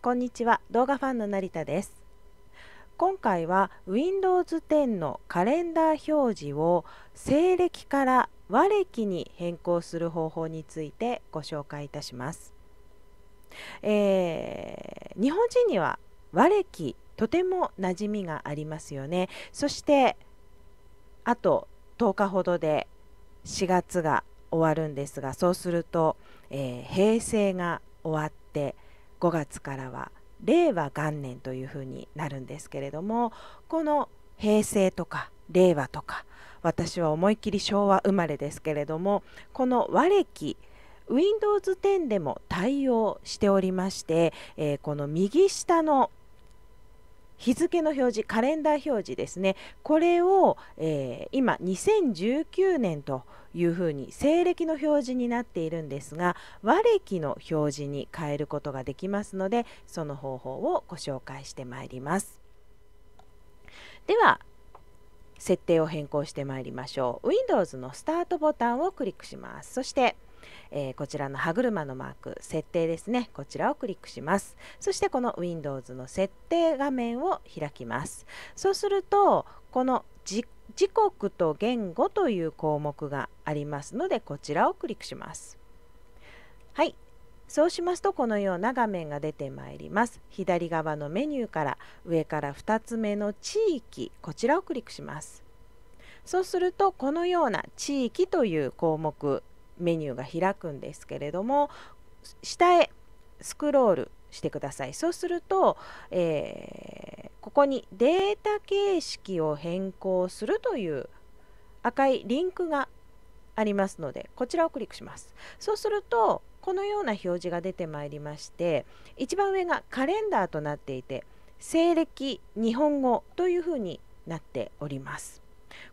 こんにちは動画ファンの成田です今回は Windows 10のカレンダー表示を西暦から和暦に変更する方法についてご紹介いたします、えー、日本人には和暦とても馴染みがありますよねそしてあと10日ほどで4月が終わるんですがそうすると、えー、平成が終わって5月からは令和元年というふうになるんですけれどもこの平成とか令和とか私は思いっきり昭和生まれですけれどもこの和暦 Windows 10でも対応しておりまして、えー、この右下の日付の表示カレンダー表示ですねこれを、えー、今2019年というふうに西暦の表示になっているんですが和暦の表示に変えることができますのでその方法をご紹介してまいります。では設定を変更してまいりましょう Windows のスタートボタンをクリックしますそして「えー、こちらの歯車のマーク設定ですねこちらをクリックしますそしてこの Windows の設定画面を開きますそうするとこの時刻と言語という項目がありますのでこちらをクリックしますはいそうしますとこのような画面が出てまいります左側のメニューから上から2つ目の地域こちらをクリックしますそうするとこのような地域という項目メニューが開くんですけれども下へスクロールしてくださいそうすると、えー、ここにデータ形式を変更するという赤いリンクがありますのでこちらをクリックしますそうするとこのような表示が出てまいりまして一番上がカレンダーとなっていて西暦日本語というふうになっております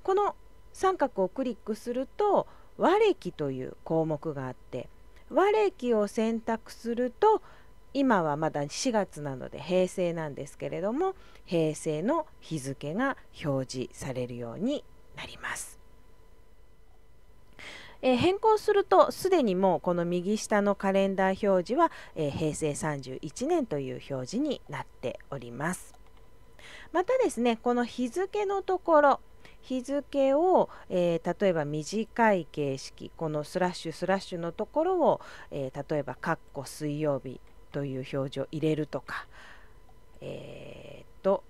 この三角をクリックすると和暦という項目があって和暦を選択すると今はまだ4月なので平成なんですけれども平成の日付が表示されるようになります。え変更するとすでにもうこの右下のカレンダー表示は、え平成31年という表示になっております。またですねこの日付のところ日付を、えー、例えば短い形式このスラッシュスラッシュのところを、えー、例えば「括弧水曜日」という表示を入れるとか、えっ、ー、と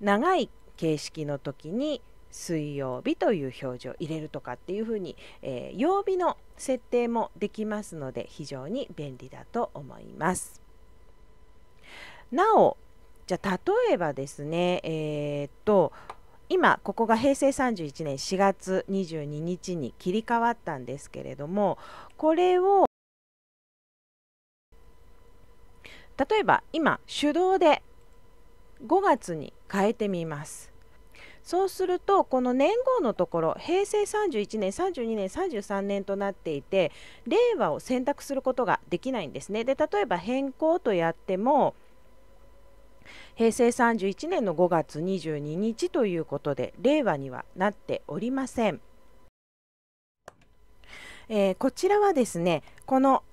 長い形式の時に「水曜日」という表示を入れるとかっていうふうに、え曜日の設定もできますので非常に便利だと思います。なおじゃ例えばですねえー、っと今ここが平成31年4月22日に切り替わったんですけれどもこれを例えば今手動で5月に変えてみます。そうするとこの年号のところ平成31年32年33年となっていて令和を選択することができないんですね。で例えば変更とやっても平成31年の5月22日ということで令和にはなっておりません。えー、こちらはですねこの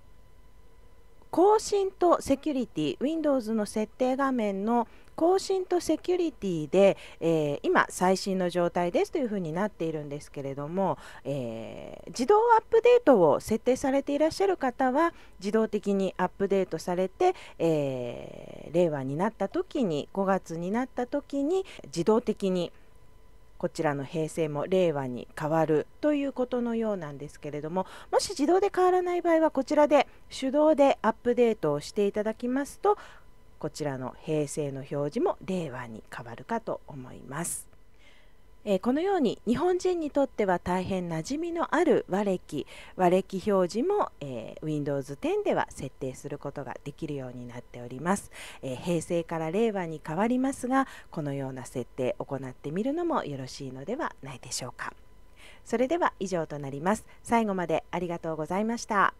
更新とセキュリティ Windows の設定画面の更新とセキュリティで、えー、今最新の状態ですというふうになっているんですけれども、えー、自動アップデートを設定されていらっしゃる方は自動的にアップデートされて、えー、令和になった時に5月になった時に自動的にこちらの平成も令和に変わるということのようなんですけれどももし自動で変わらない場合はこちらで手動でアップデートをしていただきますとこちらの平成の表示も令和に変わるかと思います。えー、このように日本人にとっては大変馴染みのある和歴和歴表示も、えー、Windows 10では設定することができるようになっております、えー、平成から令和に変わりますがこのような設定を行ってみるのもよろしいのではないでしょうかそれでは以上となります最後までありがとうございました